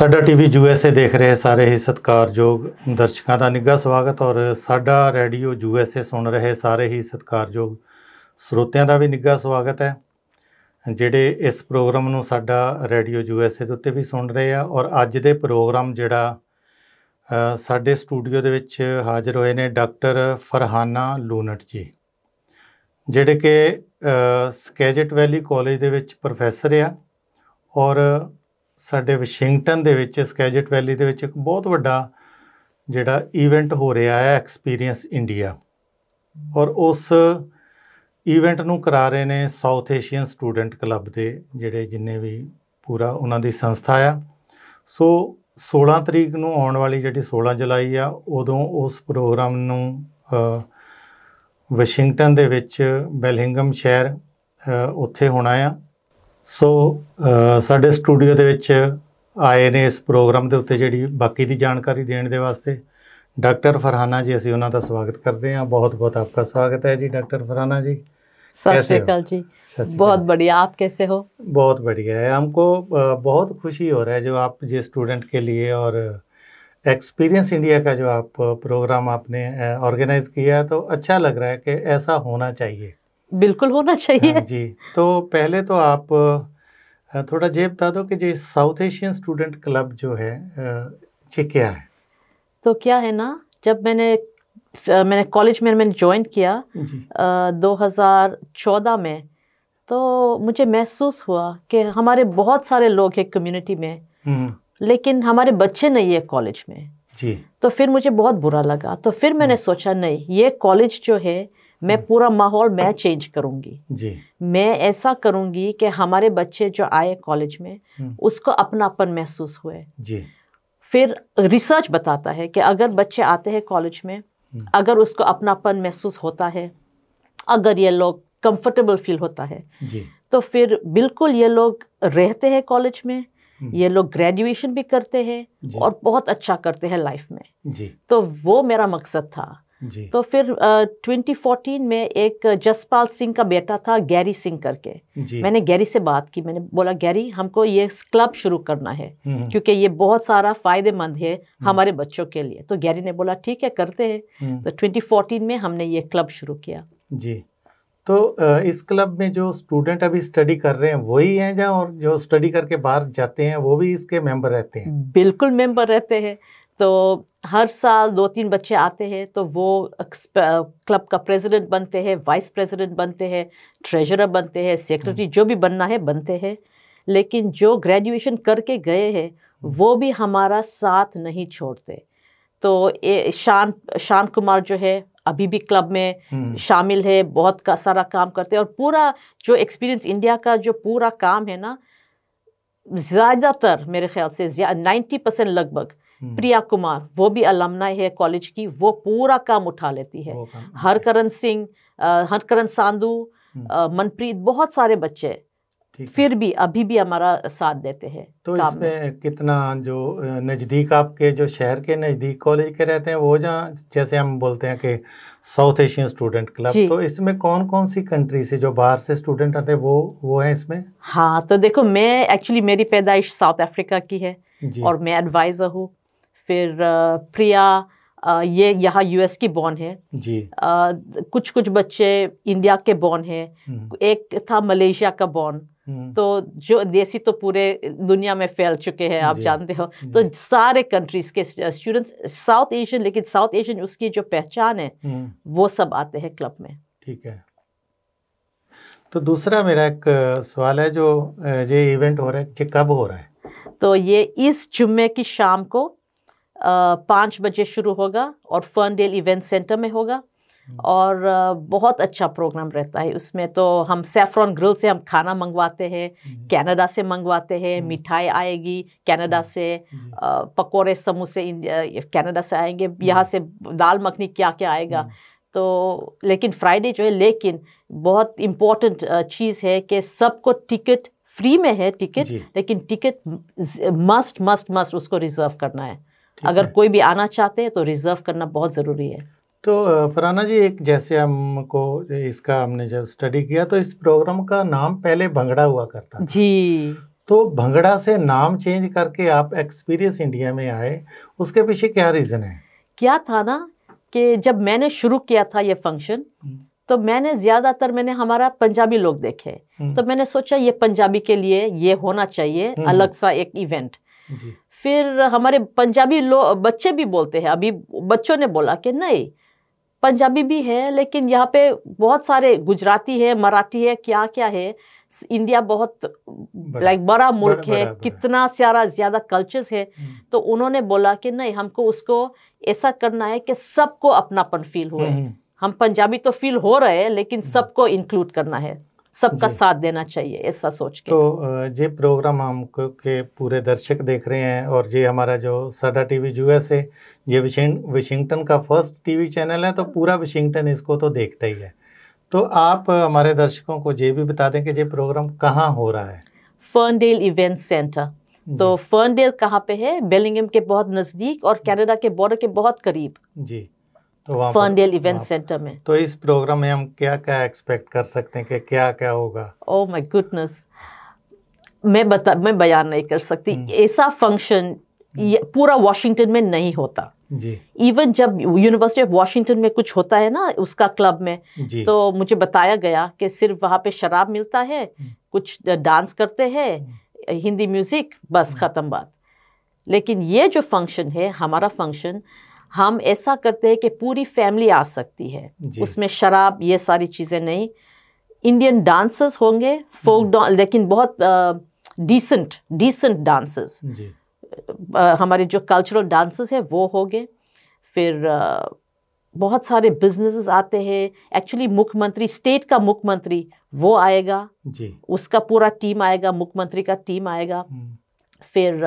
ਸਾਡਾ TV USA ਦੇਖ ਰਹੇ ਸਾਰੇ ਹੀ ਸਤਿਕਾਰਯੋਗ ਦਰਸ਼ਕਾਂ ਦਾ ਨਿੱਘਾ ਸਵਾਗਤ ਔਰ ਸਾਡਾ ਰੇਡੀਓ ਯੂਐਸਏ ਸੁਣ ਰਹੇ ਸਾਰੇ ਹੀ ਸਤਿਕਾਰਯੋਗ ਸਰੋਤਿਆਂ ਦਾ ਵੀ ਨਿੱਘਾ ਸਵਾਗਤ ਹੈ ਜਿਹੜੇ ਇਸ ਪ੍ਰੋਗਰਾਮ ਨੂੰ ਸਾਡਾ ਰੇਡੀਓ ਯੂਐਸਏ ਦੇ ਉੱਤੇ ਵੀ ਸੁਣ ਰਹੇ ਆ ਔਰ ਅੱਜ ਦੇ ਪ੍ਰੋਗਰਾਮ ਜਿਹੜਾ ਸਾਡੇ ਸਟੂਡੀਓ ਦੇ ਵਿੱਚ ਹਾਜ਼ਰ ਹੋਏ ਨੇ ਡਾਕਟਰ ਫਰਹਾਨਾ ਲੂਨਟ ਜੀ ਜਿਹੜੇ ਕਿ ਸਕੈਜਟ ਵੈਲੀ ਕਾਲਜ ਦੇ ਵਿੱਚ ਪ੍ਰੋਫੈਸਰ ਆ ਔਰ ਸਾਡੇ ਵਾਸ਼ਿੰਗਟਨ ਦੇ ਵਿੱਚ ਸਕੈਜਟ ਵੈਲੀ ਦੇ ਵਿੱਚ ਇੱਕ ਬਹੁਤ ਵੱਡਾ ਜਿਹੜਾ ਇਵੈਂਟ ਹੋ ਰਿਹਾ ਹੈ ਐਕਸਪੀਰੀਅੰਸ ਇੰਡੀਆ ਔਰ ਉਸ ਇਵੈਂਟ ਨੂੰ ਕਰਾ ਰਹੇ ਨੇ ਸਾਊਥ ਏਸ਼ੀਅਨ ਸਟੂਡੈਂਟ ਕਲੱਬ ਦੇ ਜਿਹੜੇ ਜਿੰਨੇ ਵੀ ਪੂਰਾ ਉਹਨਾਂ ਦੀ ਸੰਸਥਾ ਆ ਸੋ 16 ਤਰੀਕ ਨੂੰ ਆਉਣ ਵਾਲੀ ਜਿਹੜੀ 16 ਜੁਲਾਈ ਆ ਉਦੋਂ ਉਸ ਪ੍ਰੋਗਰਾਮ ਨੂੰ ਵਾਸ਼ਿੰਗਟਨ ਦੇ ਵਿੱਚ ਬੈਲਹਿੰਗਮ ਸ਼ਹਿਰ ਉੱਥੇ ਹੋਣਾ ਆ ਸੋ ਸਾਡੇ ਸਟੂਡੀਓ ਦੇ ਵਿੱਚ ਆਏ ਨੇ ਇਸ ਪ੍ਰੋਗਰਾਮ ਦੇ ਉੱਤੇ ਜਿਹੜੀ ਬਾਕੀ ਦੀ ਜਾਣਕਾਰੀ ਦੇਣ ਦੇ ਵਾਸਤੇ ਡਾਕਟਰ ਫਰਹਾਨਾ ਜੀ ਅਸੀਂ ਉਹਨਾਂ ਦਾ ਸਵਾਗਤ ਕਰਦੇ ਹਾਂ ਬਹੁਤ ਬਹੁਤ ਆਪਕਾ ਸਵਾਗਤ ਹੈ ਜੀ ਡਾਕਟਰ ਫਰਹਾਨਾ ਜੀ ਸਤਿ ਸ਼੍ਰੀ ਅਕਾਲ ਜੀ बहुत ਆਪ ਕਿਵੇਂ ਹੋ ਬਹੁਤ बहुत ਹੈ ਹਮਕੋ हमको ਖੁਸ਼ੀ ਹੋ ਰਹਾ ਹੈ ਜੋ ਆਪ ਜੇ ਸਟੂਡੈਂਟ ਕੇ ਲਈ ਔਰ ਐਕਸਪੀਰੀਅੰਸ ਇੰਡੀਆ ਦਾ ਜੋ ਆਪ ਪ੍ਰੋਗਰਾਮ ਆਪਨੇ ਆਰਗੇਨਾਈਜ਼ ਕੀਤਾ ਹੈ ਤਾਂ ਅੱਛਾ ਲੱਗ ਰਿਹਾ ਹੈ ਕਿ ਐਸਾ ਹੋਣਾ ਚਾਹੀਏ बिल्कुल होना चाहिए हाँ जी तो पहले तो आप थोड़ा ये बता दो कि जो साउथ एशियन स्टूडेंट क्लब जो है ये क्या है तो क्या है ना जब मैंने मैंने कॉलेज में मैंने ज्वाइन किया आ, 2014 में तो मुझे महसूस हुआ कि हमारे बहुत सारे लोग हैं कम्युनिटी में हम्म। लेकिन हमारे बच्चे नहीं है कॉलेज में जी तो फिर मुझे बहुत बुरा लगा तो फिर मैंने हम्म। सोचा नहीं ये कॉलेज जो है मैं हम्म। पूरा माहौल मैं चेंज करूँगी जी मैं ऐसा करूंगी कि हमारे बच्चे जो आए कॉलेज में हम्म। उसको अपनापन महसूस हुए जी फिर रिसर्च बताता है कि अगर बच्चे आते हैं कॉलेज में हम्म। अगर उसको अपनापन महसूस होता है अगर ये लोग कंफर्टेबल फील होता है जी तो फिर बिल्कुल ये लोग रहते हैं कॉलेज में ये लोग ग्रेजुएशन भी करते हैं और बहुत अच्छा करते हैं लाइफ में जी तो वो मेरा मकसद था तो फिर ट्वेंटी फोर्टीन में एक जसपाल सिंह का बेटा था गैरी सिंह करके मैंने गैरी से बात की मैंने बोला गैरी हमको ये क्लब शुरू करना है हम्म, हम्म। क्योंकि ये बहुत सारा फ़ायदेमंद है हम्म। हमारे बच्चों के लिए तो गैरी ने बोला ठीक है करते हैं तो ट्वेंटी फोर्टीन में हमने ये क्लब शुरू किया जी तो इस क्लब में जो स्टूडेंट अभी स्टडी कर रहे हैं वही हैं जो और जो स्टडी करके बाहर जाते हैं वो भी इसके मेंबर रहते हैं बिल्कुल मेंबर रहते हैं तो हर साल दो तीन बच्चे आते हैं तो वो क्लब का प्रेसिडेंट बनते हैं वाइस प्रेसिडेंट बनते हैं ट्रेजरर बनते हैं सेक्रेटरी हम्म। जो भी बनना है बनते हैं लेकिन जो ग्रेजुएशन करके गए हैं हम्म। वो भी हमारा साथ नहीं छोड़ते तो ए, शान शान कुमार जो है अभी भी क्लब में हम्म। शामिल है बहुत का सारा काम करते हैं और पूरा जो एक्सपीरियंस इंडिया का जो पूरा काम है ना ज़्यादातर मेरे ख्याल से नाइन्टी परसेंट लगभग हम्म। प्रिया कुमार वो भी अलमना है कॉलेज की वो पूरा काम उठा लेती है हरकरण सिंह हरकरण सांधु हम्म। मनप्रीत बहुत सारे बच्चे फिर भी अभी भी हमारा साथ देते हैं तो इसमें कितना जो नज़दीक आपके जो शहर के नज़दीक कॉलेज के रहते हैं वो जहाँ जैसे हम बोलते हैं कि साउथ एशियन स्टूडेंट क्लब तो इसमें कौन कौन सी कंट्री से जो बाहर से स्टूडेंट आते हैं वो वो है इसमें हाँ तो देखो मैं एक्चुअली मेरी पैदाइश साउथ अफ्रीका की है और मैं एडवाइज़र हूँ फिर प्रिया ये यहाँ यूएस की बॉर्न है जी कुछ कुछ बच्चे इंडिया के बॉर्न है हम्म। एक था मलेशिया का बॉर्न हम्म। तो जो देसी तो पूरे दुनिया में फैल चुके हैं आप जानते हो हम्म। तो सारे कंट्रीज के स्टूडेंट्स साउथ एशियन लेकिन साउथ एशियन उसकी जो पहचान है वो सब आते हैं क्लब में ठीक है तो दूसरा मेरा एक सवाल है जो ये इवेंट हो रहा है कब हो रहा है तो ये इस जुम्मे की शाम को पाँच बजे शुरू होगा और फर्नडेल इवेंट सेंटर में होगा हम्म। और बहुत अच्छा प्रोग्राम रहता है उसमें तो हम सेफ्रॉन ग्रिल से हम खाना मंगवाते हैं हम्म। कनाडा से मंगवाते हैं हम्म। मिठाई आएगी कनाडा से पकोड़े समोसे कनाडा से आएंगे यहाँ से दाल मखनी क्या क्या आएगा तो लेकिन फ्राइडे जो है लेकिन बहुत इम्पोर्टेंट चीज़ है कि सबको टिकट फ्री में है टिकट लेकिन टिकट मस्ट मस्ट मस्ट उसको रिज़र्व करना है अगर कोई भी आना चाहते हैं तो रिजर्व करना बहुत ज़रूरी है तो फराना जी एक जैसे हमको इसका हमने जब स्टडी किया तो इस प्रोग्राम का नाम पहले भंगड़ा हुआ करता जी तो भंगड़ा से नाम चेंज करके आप एक्सपीरियंस इंडिया में आए उसके पीछे क्या रीज़न है क्या था ना कि जब मैंने शुरू किया था ये फंक्शन हम्म। तो मैंने ज़्यादातर मैंने हमारा पंजाबी लोग देखे हम्म। तो मैंने सोचा ये पंजाबी के लिए ये होना चाहिए हम्म। अलग सा एक इवेंट फिर हमारे पंजाबी लोग बच्चे भी बोलते हैं अभी बच्चों ने बोला कि नहीं पंजाबी भी है लेकिन यहाँ पे बहुत सारे गुजराती है मराठी है क्या क्या है इंडिया बहुत लाइक बड़ा मुल्क है बड़ा, कितना सारा ज़्यादा कल्चर्स है तो उन्होंने बोला कि नहीं हमको उसको ऐसा करना है कि सबको अपनापन फील हो हम्म। हम पंजाबी तो फील हो रहे हैं लेकिन हम्म। सबको इंक्लूड करना है सबका साथ देना चाहिए ऐसा सोच के तो ये प्रोग्राम हम के पूरे दर्शक देख रहे हैं और ये हमारा जो साडा टीवी यूएस है ये विशिंगटन का फर्स्ट टीवी चैनल है तो पूरा वाशिंगटन इसको तो देखता ही है तो आप हमारे दर्शकों को ये भी बता दें कि ये प्रोग्राम कहाँ हो रहा है फर्नडेल इवेंट सेंटर तो फर्नडेल कहाँ पे है बेलिंगम के बहुत नज़दीक और कनाडा के बॉर्डर के बहुत करीब जी फर्नडेल इवेंट सेंटर में तो इस प्रोग्राम में हम क्या क्या एक्सपेक्ट कर सकते हैं कि क्या क्या होगा ओ माय गुडनेस मैं बता मैं बयान नहीं कर सकती हम्म। ऐसा फंक्शन हम्म। पूरा वाशिंगटन में नहीं होता जी इवन जब यूनिवर्सिटी ऑफ वाशिंगटन में कुछ होता है ना उसका क्लब में तो मुझे बताया गया कि सिर्फ वहाँ पे शराब मिलता है हम्म। कुछ डांस करते हैं हिंदी म्यूजिक बस ख़त्म बात लेकिन ये जो फंक्शन है हमारा फंक्शन हम ऐसा करते हैं कि पूरी फैमिली आ सकती है उसमें शराब ये सारी चीज़ें नहीं इंडियन डांसर्स होंगे फोक डांस हम्म। लेकिन बहुत डिसेंट डिसेंट डांसर्स हमारे जो कल्चरल डांसर्स हैं वो होंगे फिर आ, बहुत सारे बिजनेसेस आते हैं एक्चुअली मुख्यमंत्री स्टेट का मुख्यमंत्री वो आएगा जी उसका पूरा टीम आएगा मुख्यमंत्री का टीम आएगा हम्म। फिर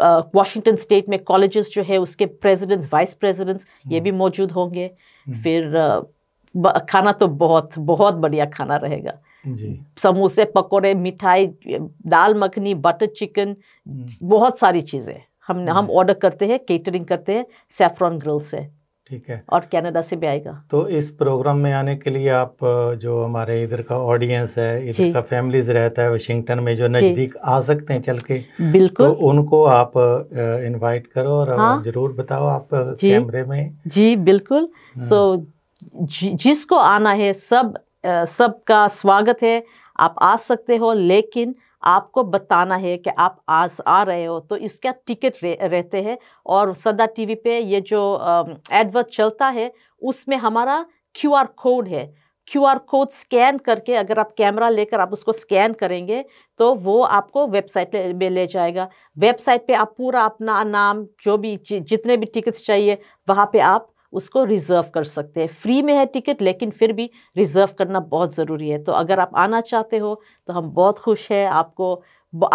वाशिंगटन स्टेट में कॉलेजेस जो है उसके प्रेसिडेंट्स वाइस प्रेसिडेंट्स ये हम्म। भी मौजूद होंगे हम्म। फिर uh, खाना तो बहुत बहुत बढ़िया खाना रहेगा जी समोसे पकोड़े मिठाई दाल मखनी बटर चिकन हम्म। बहुत सारी चीज़ें हम हम ऑर्डर करते हैं केटरिंग करते हैं सेफ्रॉन ग्रिल से ठीक है और कनाडा से भी आएगा तो इस प्रोग्राम में आने के लिए आप जो हमारे इधर का ऑडियंस है इधर का फैमिलीज रहता है वाशिंगटन में जो नज़दीक आ सकते हैं चल के बिल्कुल तो उनको आप इनवाइट करो और हाँ? जरूर बताओ आप कैमरे में जी बिल्कुल हाँ। सो जि, जिसको आना है सब सबका स्वागत है आप आ सकते हो लेकिन आपको बताना है कि आप आज आ रहे हो तो इसका टिकट रह, रहते हैं और सदा टीवी पे ये जो एडवर्ट चलता है उसमें हमारा क्यूआर कोड है क्यूआर कोड स्कैन करके अगर आप कैमरा लेकर आप उसको स्कैन करेंगे तो वो आपको वेबसाइट में ले जाएगा वेबसाइट पे आप पूरा अपना नाम जो भी जितने भी टिकट्स चाहिए वहाँ पे आप उसको रिज़र्व कर सकते हैं फ्री में है टिकट लेकिन फिर भी रिज़र्व करना बहुत ज़रूरी है तो अगर आप आना चाहते हो तो हम बहुत खुश हैं आपको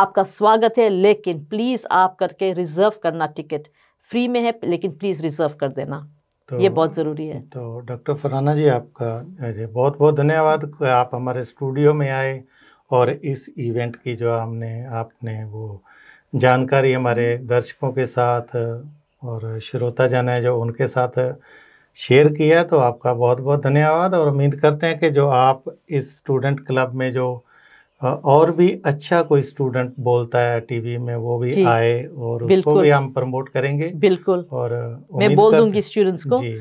आपका स्वागत है लेकिन प्लीज़ आप करके रिज़र्व करना टिकट फ्री में है लेकिन प्लीज़ रिज़र्व कर देना तो, ये बहुत ज़रूरी है तो डॉक्टर फरहाना जी आपका जी बहुत बहुत धन्यवाद आप हमारे स्टूडियो में आए और इस इवेंट की जो हमने आपने वो जानकारी हमारे दर्शकों के साथ और श्रोता जन है जो उनके साथ शेयर किया तो आपका बहुत बहुत धन्यवाद और उम्मीद करते हैं कि जो आप इस स्टूडेंट क्लब में जो और भी अच्छा कोई स्टूडेंट बोलता है टीवी में वो भी आए और उसको भी हम प्रमोट करेंगे बिल्कुल और मैं बोल दूंगी स्टूडेंट्स को जी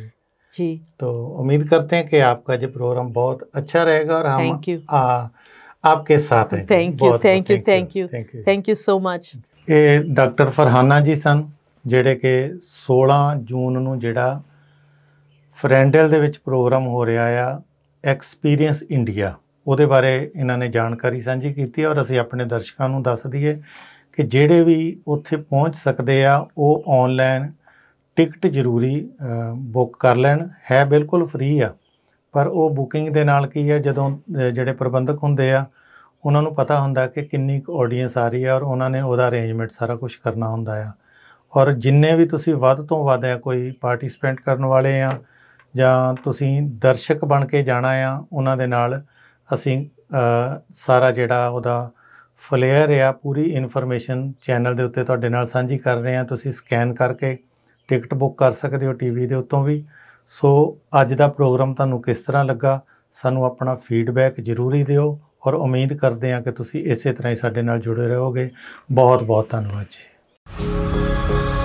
जी तो उम्मीद करते हैं कि आपका जो प्रोग्राम बहुत अच्छा रहेगा और हम आ, आपके साथ हैं thank you thank you thank you thank you so much doctor Farhana ji सन ਜਿਹੜੇ ਕਿ 16 ਜੂਨ ਨੂੰ ਜਿਹੜਾ ਫਰੈਂਡਲ ਦੇ ਵਿੱਚ ਪ੍ਰੋਗਰਾਮ ਹੋ ਰਿਹਾ ਆ ਐਕਸਪੀਰੀਅੰਸ ਇੰਡੀਆ ਉਹਦੇ ਬਾਰੇ ਇਹਨਾਂ ਨੇ ਜਾਣਕਾਰੀ ਸਾਂਝੀ ਕੀਤੀ ਔਰ ਅਸੀਂ ਆਪਣੇ ਦਰਸ਼ਕਾਂ ਨੂੰ ਦੱਸ ਦਈਏ ਕਿ ਜਿਹੜੇ ਵੀ ਉੱਥੇ ਪਹੁੰਚ ਸਕਦੇ ਆ ਉਹ ਆਨਲਾਈਨ ਟਿਕਟ ਜ਼ਰੂਰੀ ਬੁੱਕ ਕਰ ਲੈਣ ਹੈ ਬਿਲਕੁਲ ਫ੍ਰੀ ਆ ਪਰ ਉਹ ਬੁਕਿੰਗ ਦੇ ਨਾਲ ਕੀ ਹੈ ਜਦੋਂ ਜਿਹੜੇ ਪ੍ਰਬੰਧਕ ਹੁੰਦੇ ਆ ਉਹਨਾਂ ਨੂੰ ਪਤਾ ਹੁੰਦਾ ਕਿ ਕਿੰਨੀ ਕੁ ਆਡੀਅנס ਆ ਰਹੀ ਹੈ ਔਰ ਉਹਨਾਂ ਨੇ ਉਹਦਾ ਅਰੇਂਜਮੈਂਟ ਸਾਰਾ ਕੁਝ ਕਰਨਾ ਹੁੰਦਾ ਆ ਔਰ ਜਿੰਨੇ ਵੀ ਤੁਸੀਂ ਵੱਧ ਤੋਂ ਵੱਧ ਹੈ ਕੋਈ ਪਾਰਟਿਸਪੈਂਟ ਕਰਨ ਵਾਲੇ ਆ ਜਾਂ ਤੁਸੀਂ ਦਰਸ਼ਕ ਬਣ ਕੇ ਜਾਣਾ ਆ ਉਹਨਾਂ ਦੇ ਨਾਲ ਅਸੀਂ ਸਾਰਾ ਜਿਹੜਾ ਉਹਦਾ ਫਲੇਅਰ ਆ ਪੂਰੀ ਇਨਫੋਰਮੇਸ਼ਨ ਚੈਨਲ ਦੇ ਉੱਤੇ ਤੁਹਾਡੇ ਨਾਲ ਸਾਂਝੀ ਕਰ ਰਹੇ ਆ ਤੁਸੀਂ ਸਕੈਨ ਕਰਕੇ ਟਿਕਟ ਬੁੱਕ ਕਰ ਸਕਦੇ ਹੋ ਟੀਵੀ ਦੇ ਉੱਤੋਂ ਵੀ ਸੋ ਅੱਜ ਦਾ ਪ੍ਰੋਗਰਾਮ ਤੁਹਾਨੂੰ ਕਿਸ ਤਰ੍ਹਾਂ ਲੱਗਾ ਸਾਨੂੰ ਆਪਣਾ ਫੀਡਬੈਕ ਜ਼ਰੂਰੀ ਦਿਓ ਔਰ ਉਮੀਦ ਕਰਦੇ ਹਾਂ ਕਿ ਤੁਸੀਂ ਇਸੇ ਤਰ੍ਹਾਂ ਹੀ ਸਾਡੇ ਨਾਲ ਜੁੜੇ ਰਹੋਗੇ ਬਹੁਤ ਬਹੁਤ ਧੰਨਵਾਦ ਜੀ Thank you.